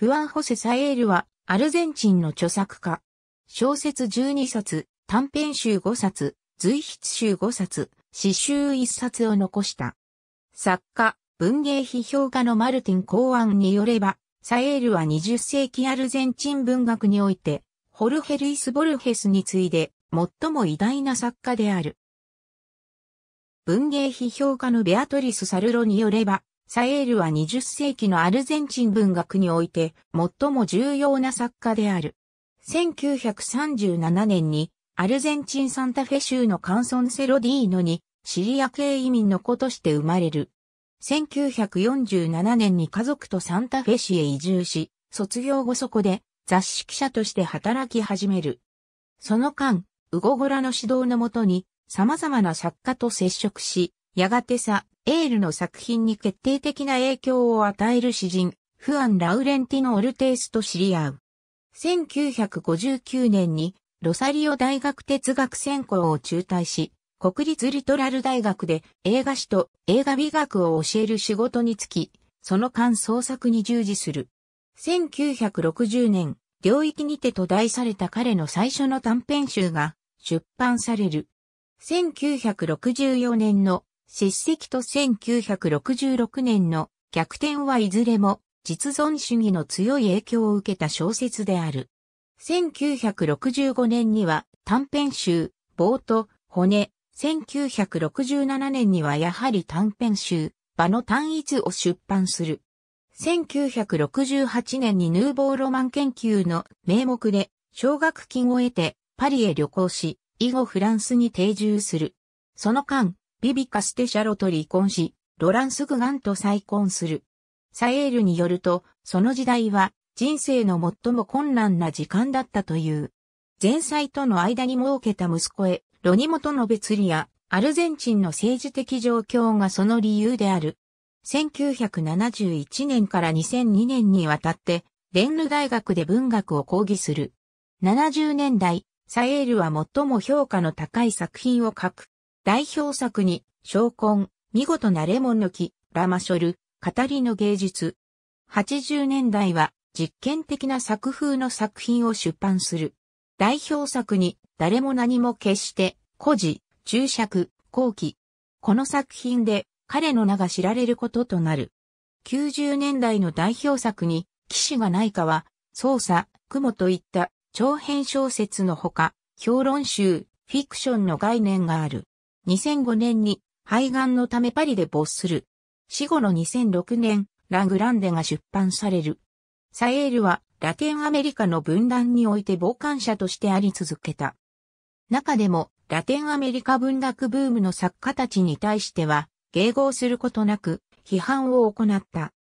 フアンホセ・サエールは、アルゼンチンの著作家。小説12冊、短編集5冊、随筆集5冊、詩集1冊を残した。作家、文芸批評家のマルティン・コーアンによれば、サエールは20世紀アルゼンチン文学において、ホルヘルイス・ボルヘスに次いで、最も偉大な作家である。文芸批評家のベアトリス・サルロによれば、サエールは20世紀のアルゼンチン文学において最も重要な作家である。1937年にアルゼンチンサンタフェ州のカンソンセロディーノにシリア系移民の子として生まれる。1947年に家族とサンタフェ市へ移住し、卒業後そこで雑誌記者として働き始める。その間、ウゴゴラの指導のもとに様々な作家と接触し、やがてさ、エールの作品に決定的な影響を与える詩人、フアン・ラウレンティのオルテースと知り合う。1959年にロサリオ大学哲学専攻を中退し、国立リトラル大学で映画史と映画美学を教える仕事に就き、その間創作に従事する。1960年、領域にてと題された彼の最初の短編集が出版される。1964年の叱責と1966年の逆転はいずれも実存主義の強い影響を受けた小説である。1965年には短編集、棒と骨、1967年にはやはり短編集、場の単一を出版する。1968年にヌーボーロマン研究の名目で奨学金を得てパリへ旅行し、以後フランスに定住する。その間、ビビカステシャロと離婚し、ロランス・グガンと再婚する。サエールによると、その時代は人生の最も困難な時間だったという。前妻との間に設けた息子へ、ロニモとの別離や、アルゼンチンの政治的状況がその理由である。1971年から2002年にわたって、レンヌ大学で文学を講義する。70年代、サエールは最も評価の高い作品を書く。代表作に、昇魂、見事なレモンの木、ラマショル、語りの芸術。80年代は実験的な作風の作品を出版する。代表作に、誰も何も決して、古事、注釈、後期。この作品で彼の名が知られることとなる。90年代の代表作に、騎士がないかは、操作、雲といった長編小説のほか、評論集、フィクションの概念がある。2005年に肺がんのためパリで没する。死後の2006年、ラ・グランデが出版される。サエールはラテンアメリカの分断において傍観者としてあり続けた。中でもラテンアメリカ文学ブームの作家たちに対しては、迎合することなく批判を行った。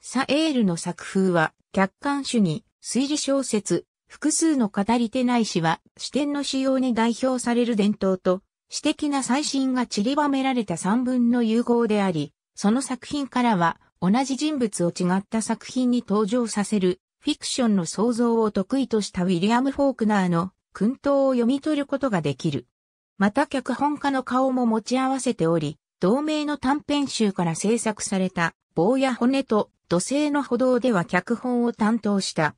サエールの作風は客観主義、推理小説、複数の語り手ないしは視点の使用に代表される伝統と詩的な最新が散りばめられた三分の融合であり、その作品からは同じ人物を違った作品に登場させるフィクションの創造を得意としたウィリアム・フォークナーの訓導を読み取ることができる。また脚本家の顔も持ち合わせており、同名の短編集から制作された棒や骨と土星の歩道では脚本を担当した。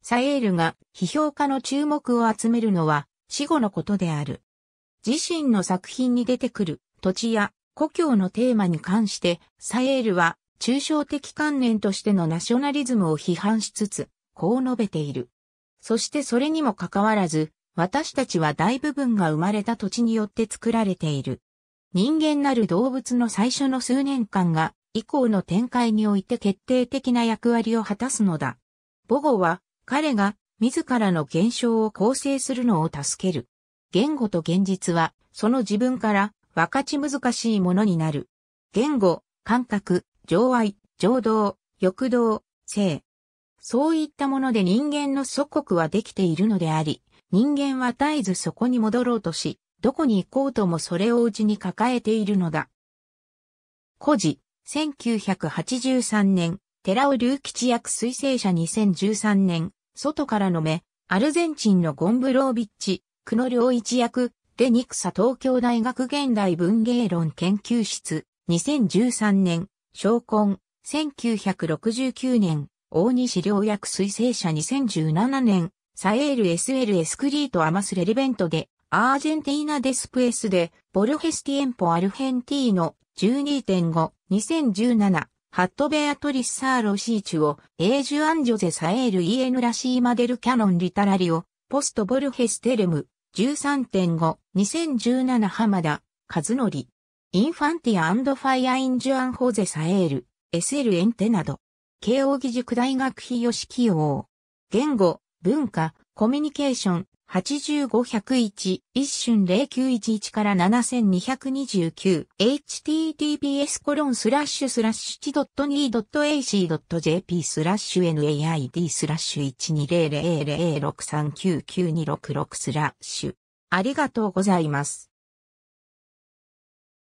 サエールが批評家の注目を集めるのは死後のことである。自身の作品に出てくる土地や故郷のテーマに関して、サエールは抽象的観念としてのナショナリズムを批判しつつ、こう述べている。そしてそれにもかかわらず、私たちは大部分が生まれた土地によって作られている。人間なる動物の最初の数年間が、以降の展開において決定的な役割を果たすのだ。母語は、彼が自らの現象を構成するのを助ける。言語と現実は、その自分から分かち難しいものになる。言語、感覚、情愛、情動、欲動、性。そういったもので人間の祖国はできているのであり、人間は絶えずそこに戻ろうとし、どこに行こうともそれをちに抱えているのだ。古事、1983年、寺尾隆吉役推薦者2013年、外からの目、アルゼンチンのゴンブロービッチ、久野良一役、レニクサ東京大学現代文芸論研究室、2013年、昇婚、1969年、大西良役推薦者2017年、サエール SL エスクリートアマスレリベントで、アージェンティーナデスプエスで、ボルヘスティエンポアルヘンティーノ、12.5、2017、ハットベアトリスサーロシーチュを、エージュアンジョゼサエールイエヌラシーマデルキャノンリタラリオ、ポストボルヘステルム、13.5、2017浜田、和則、インファンティアファイアインジュアンホゼサエール、SL エンテなど、慶應義塾大学費吉清用言語、文化、コミュニケーション、85101一瞬0911から 7229https コロンスラッシュスラッシュ 1.2.ac.jp スラッシュ naid スラッシュ12000639926 6スラッシュありがとうございます。